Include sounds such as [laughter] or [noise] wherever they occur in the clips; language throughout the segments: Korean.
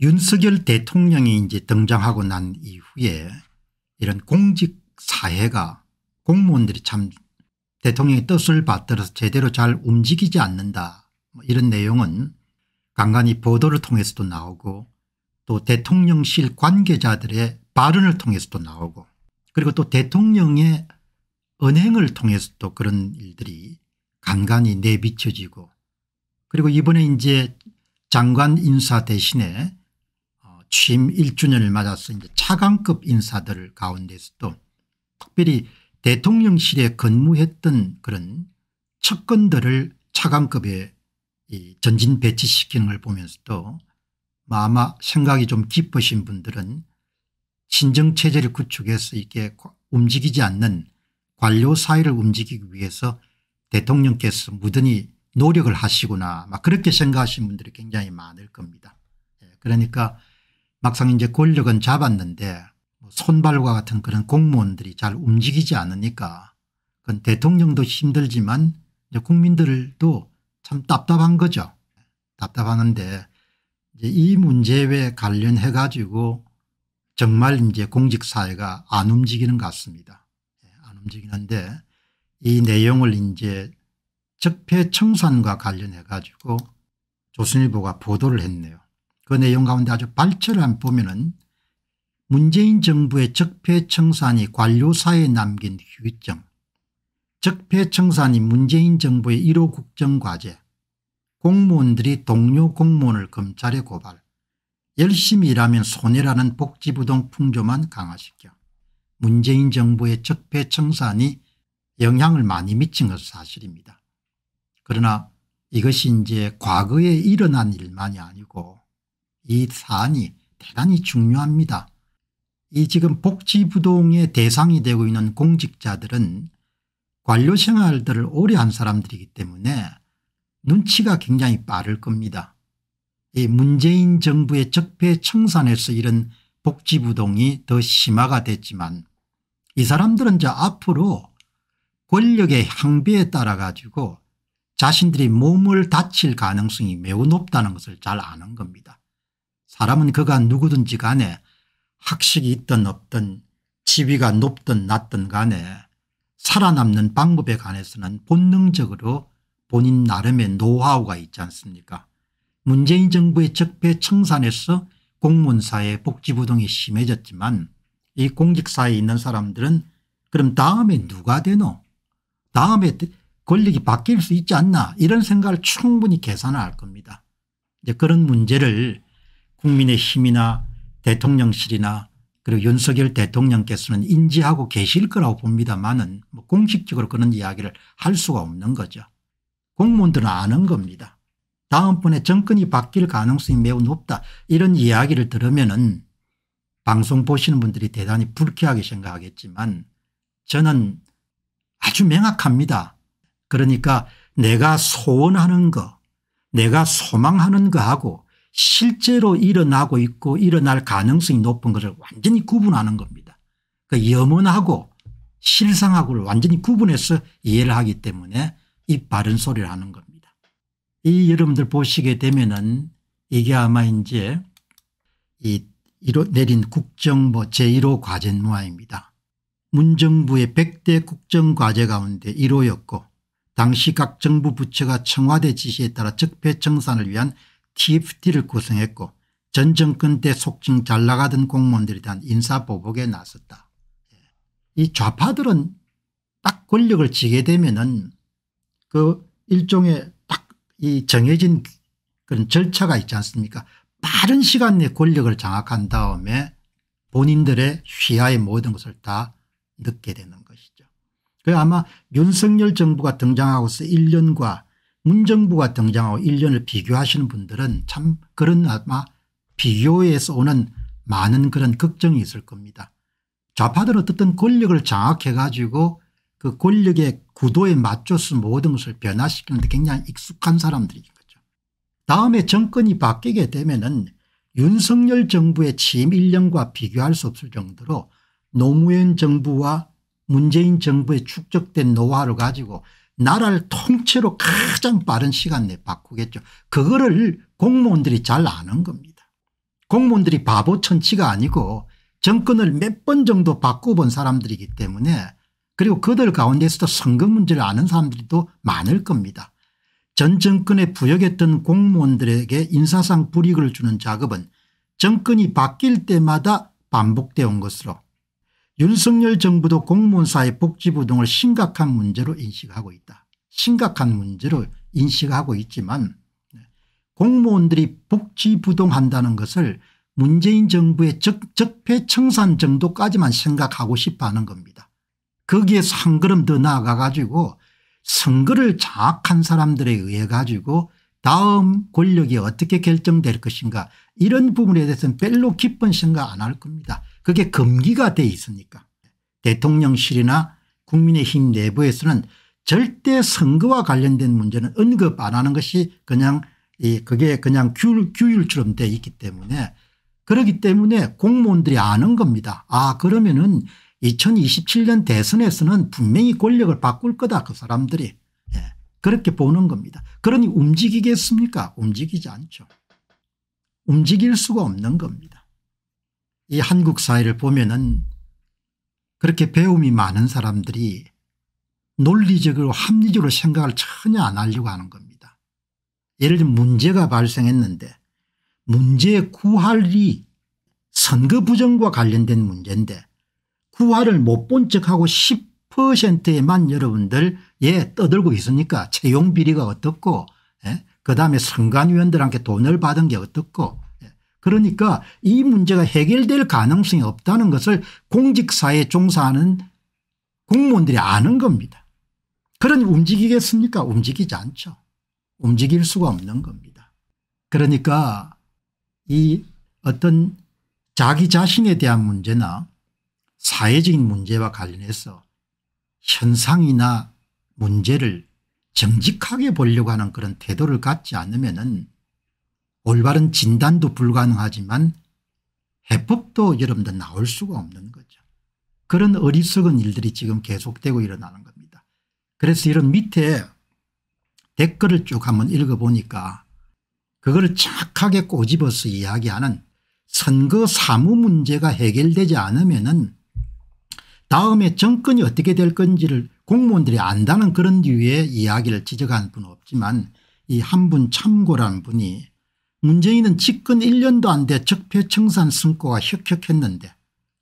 윤석열 대통령이 이제 등장하고 난 이후에 이런 공직 사회가 공무원들이 참 대통령의 뜻을 받들어서 제대로 잘 움직이지 않는다 뭐 이런 내용은 간간히 보도를 통해서도 나오고 또 대통령실 관계자들의 발언을 통해서도 나오고 그리고 또 대통령의 은행을 통해서도 그런 일들이 간간히 내비쳐지고 그리고 이번에 이제 장관 인사 대신에 취임 1주년을 맞아서 이제 차관급 인사들 가운데서도 특별히 대통령실에 근무했던 그런 척근들을 차관급에 전진 배치시키는 걸 보면서도 뭐 아마 생각이 좀 깊으신 분들은 신정체제를 구축해서 이게 움직이지 않는 관료 사회를 움직이기 위해서 대통령께서 무던히 노력을 하시구나 막 그렇게 생각하시는 분들이 굉장히 많을 겁니다. 예, 그러니까 막상 이제 권력은 잡았는데 뭐 손발과 같은 그런 공무원들이 잘 움직이지 않으니까 그건 대통령도 힘들지만 국민들도 참 답답한 거죠. 답답하는데 이제 이 문제에 관련해 가지고 정말 이제 공직사회가 안 움직이는 것 같습니다. 예, 안 움직이는데 이 내용을 이제 적폐청산과 관련해 가지고 조선일보가 보도를 했네요. 그 내용 가운데 아주 발췌를 보면은 문재인 정부의 적폐청산이 관료사에 남긴 휴증 적폐청산이 문재인 정부의 1호 국정과제 공무원들이 동료 공무원을 검찰에 고발 열심히 일하면 손해라는 복지부동 풍조만 강화시켜 문재인 정부의 적폐청산이 영향을 많이 미친 것은 사실입니다. 그러나 이것이 이제 과거에 일어난 일만이 아니고 이 사안이 대단히 중요합니다. 이 지금 복지부동의 대상이 되고 있는 공직자들은 관료 생활들을 오래 한 사람들이기 때문에 눈치가 굉장히 빠를 겁니다. 이 문재인 정부의 적폐 청산에서 이런 복지부동이 더 심화가 됐지만 이 사람들은 이제 앞으로 권력의 향배에 따라 가지고 자신들이 몸을 다칠 가능성이 매우 높다는 것을 잘 아는 겁니다. 사람은 그가 누구든지 간에 학식이 있든 없든 지위가 높든 낮든 간에 살아남는 방법에 관해서는 본능적으로 본인 나름의 노하우가 있지 않습니까 문재인 정부의 적폐청산에서 공무원사의 복지부동이 심해졌지만 이 공직사에 있는 사람들은 그럼 다음에 누가 되노 다음에 권력이 바뀔 수 있지 않나 이런 생각을 충분히 계산할 겁니다. 이제 그런 문제를 국민의힘이나 대통령실이나 그리고 윤석열 대통령께서는 인지하고 계실 거라고 봅니다만은 뭐 공식적으로 그런 이야기를 할 수가 없는 거죠. 공무원들은 아는 겁니다. 다음번에 정권이 바뀔 가능성이 매우 높다 이런 이야기를 들으면은 방송 보시는 분들이 대단히 불쾌하게 생각하겠지만 저는 아주 명확합니다. 그러니까 내가 소원하는 거 내가 소망하는 거하고 실제로 일어나고 있고 일어날 가능성이 높은 것을 완전히 구분하는 겁니다. 그 염원하고 실상하고를 완전히 구분해서 이해를 하기 때문에 이 바른 소리를 하는 겁니다. 이 여러분들 보시게 되면은 이게 아마 이제 이 내린 국정 뭐 제1호 과제 모아입니다. 문정부의 100대 국정과제 가운데 1호였고 당시 각 정부 부처가 청와대 지시에 따라 적폐청산을 위한 tft를 구성했고 전 정권 때 속칭 잘 나가던 공무원들에 대한 인사보복에 나섰다. 예. 이 좌파들은 딱 권력을 쥐게 되면은 그 일종의 딱 이 정해진 그런 절차가 있지 않습니까 빠른 시간 내에 권력을 장악한 다음에 본인들의 휘하의 모든 것을 다 넣게 되는 것이죠. 그 아마 윤석열 정부가 등장하고서 1년과 문정부가 등장하고 1년을 비교하시는 분들은 참 그런 아마 비교에서 오는 많은 그런 걱정이 있을 겁니다. 좌파들은 어떻든 권력을 장악해 가지고 그 권력의 구도에 맞춰서 모든 것을 변화시키는데 굉장히 익숙한 사람들인 거죠. 다음에 정권이 바뀌게 되면은 윤석열 정부의 취임 1년과 비교할 수 없을 정도로 노무현 정부와 문재인 정부의 축적된 노화를 가지고 나라를 통째로 가장 빠른 시간 내에 바꾸겠죠. 그거를 공무원들이 잘 아는 겁니다. 공무원들이 바보 천치가 아니고 정권을 몇 번 정도 바꿔본 사람들이기 때문에 그리고 그들 가운데서도 선거 문제를 아는 사람들도 이 많을 겁니다. 전 정권에 부역했던 공무원들에게 인사상 불이익을 주는 작업은 정권이 바뀔 때마다 반복되어 온 것으로 윤석열 정부도 공무원사회 복지부 등을 심각한 문제로 인식하고 있다. 심각한 문제로 인식하고 있지만 공무원들이 복지부동한다는 것을 문재인 정부의 적, 적폐청산 정도까지만 생각하고 싶어하는 겁니다. 거기에서 한 걸음 더 나아가 가지고 선거를 장악한 사람들에 의해 가지고 다음 권력이 어떻게 결정될 것인가 이런 부분에 대해서는 별로 깊은 생각 안 할 겁니다. 그게 금기가 돼 있으니까 대통령실이나 국민의힘 내부에서는 절대 선거와 관련된 문제는 언급 안 하는 것이 그냥 이 그게 그냥 규율, 규율처럼 돼 있기 때문에 그렇기 때문에 공무원들이 아는 겁니다. 아 그러면은 2027년 대선에서는 분명히 권력을 바꿀 거다 그 사람들이 예. 그렇게 보는 겁니다. 그러니 움직이겠습니까 움직이지 않죠. 움직일 수가 없는 겁니다. 이 한국 사회를 보면은 그렇게 배움이 많은 사람들이 논리적으로 합리적으로 생각을 전혀 안 하려고 하는 겁니다. 예를 들면 문제가 발생했는데 문제의 구할이 선거 부정과 관련된 문제인데 구할을 못 본 척하고 10%에만 여러분들 예 떠들고 있으니까 채용 비리가 어떻고 예? 그다음에 선관위원들한테 돈을 받은 게 어떻고 그러니까 이 문제가 해결될 가능성이 없다는 것을 공직사에 종사하는 공무원들이 아는 겁니다. 그러니 움직이겠습니까? 움직이지 않죠. 움직일 수가 없는 겁니다. 그러니까 이 어떤 자기 자신에 대한 문제나 사회적인 문제와 관련해서 현상이나 문제를 정직하게 보려고 하는 그런 태도를 갖지 않으면 올바른 진단도 불가능하지만 해법도 여러분들 나올 수가 없는 거죠. 그런 어리석은 일들이 지금 계속되고 일어나는 겁니다. 그래서 이런 밑에 댓글을 쭉 한번 읽어보니까 그걸 착하게 꼬집어서 이야기하는 선거 사무 문제가 해결되지 않으면 은 다음에 정권이 어떻게 될 건지를 공무원들이 안다는 그런 류의 이야기를 지적한 분은 없지만 이 한 분 참고란 분이 문재인은 집권 1년도 안 돼 적폐청산 성과가 혁혁했는데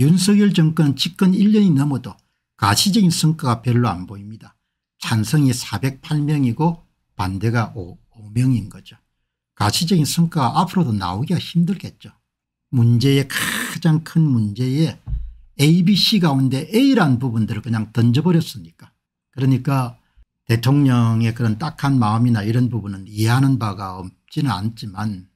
윤석열 정권은 집권 1년이 넘어도 가시적인 성과가 별로 안 보입니다. 찬성이 408명이고 반대가 5, 5명인 거죠. 가시적인 성과가 앞으로도 나오기가 힘들겠죠. 문제의 가장 큰 문제에 A, B, C 가운데 A란 부분들을 그냥 던져버렸으니까. 그러니까 대통령의 그런 딱한 마음이나 이런 부분은 이해하는 바가 없지는 않지만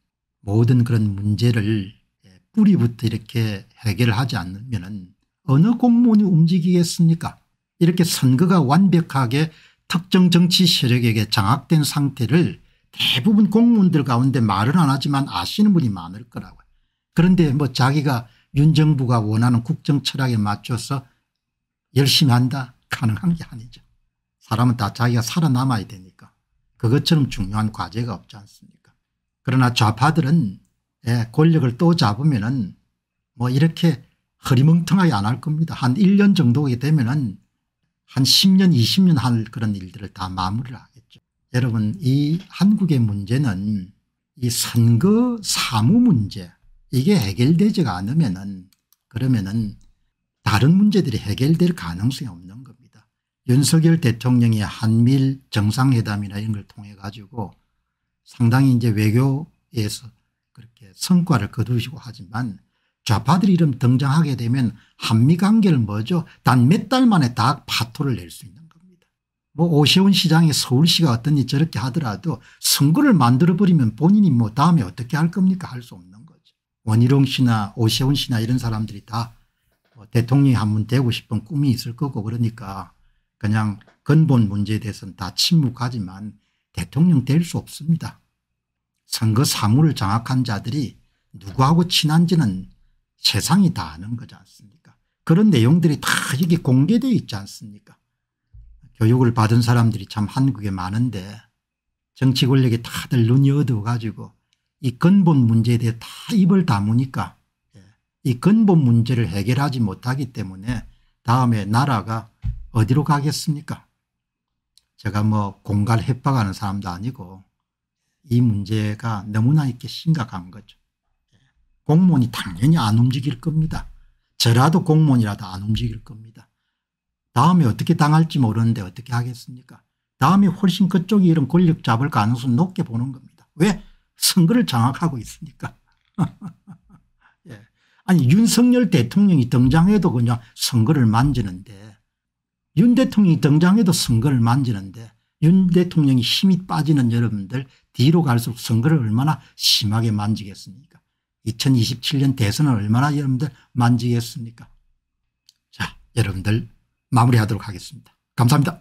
모든 그런 문제를 예, 뿌리부터 이렇게 해결 하지 않으면 어느 공무원이 움직이겠습니까 이렇게 선거가 완벽하게 특정 정치 세력에게 장악된 상태를 대부분 공무원들 가운데 말은 안 하지만 아시는 분이 많을 거라고요. 그런데 뭐 자기가 윤 정부가 원하는 국정 철학에 맞춰서 열심히 한다 가능한 게 아니죠. 사람은 다 자기가 살아남아야 되니까 그것처럼 중요한 과제가 없지 않습니까 그러나 좌파들은 예, 권력을 또 잡으면은 뭐 이렇게 허리멍텅하게 안 할 겁니다. 한 1년 정도가 되면은 한 10년 20년 할 그런 일들을 다 마무리를 하겠죠. 여러분 이 한국의 문제는 이 선거 사무 문제 이게 해결되지가 않으면은 그러면은 다른 문제들이 해결될 가능성이 없는 겁니다. 윤석열 대통령이 한밀 정상회담이나 이런 걸 통해 가지고 상당히 이제 외교에서 그렇게 성과를 거두시고 하지만 좌파들이 이름 등장하게 되면 한미 관계를 뭐죠 단 몇 달 만에 다 파토를 낼 수 있는 겁니다. 뭐 오세훈 시장이 서울시가 어떤지 저렇게 하더라도 선거를 만들어버리면 본인이 뭐 다음에 어떻게 할 겁니까 할 수 없는 거죠. 원희룡 씨나 오세훈 씨나 이런 사람들이 다 뭐 대통령이 한 번 되고 싶은 꿈이 있을 거고 그러니까 그냥 근본 문제에 대해서는 다 침묵하지만 대통령 될 수 없습니다. 선거 사무를 장악한 자들이 누구하고 친한지는 세상이 다 아는 거지 않습니까 그런 내용들이 다 여기 공개되어 있지 않습니까 교육을 받은 사람들이 참 한국에 많은데 정치 권력이 다들 눈이 어두워 가지고 이 근본 문제에 대해 다 입을 다무니까 예, 이 근본 문제를 해결하지 못하기 때문에 다음에 나라가 어디로 가겠습니까 제가 뭐 공갈 해박하는 사람도 아니고 이 문제가 너무나 이렇게 심각한 거죠. 공무원이 당연히 안 움직일 겁니다. 저라도 공무원이라도 안 움직일 겁니다. 다음에 어떻게 당할지 모르는데 어떻게 하겠습니까? 다음에 훨씬 그쪽이 이런 권력 잡을 가능성 높게 보는 겁니다. 왜? 선거를 장악하고 있으니까. [laughs] 예. 아니 윤석열 대통령이 등장해도 그냥 선거를 만지는데 윤 대통령이 등장해도 선거를 만지는데 윤 대통령이 힘이 빠지는 여러분들 뒤로 갈수록 선거를 얼마나 심하게 만지겠습니까 2027년 대선을 얼마나 여러분들 만지겠습니까 자 여러분들 마무리하도록 하겠습니다. 감사합니다.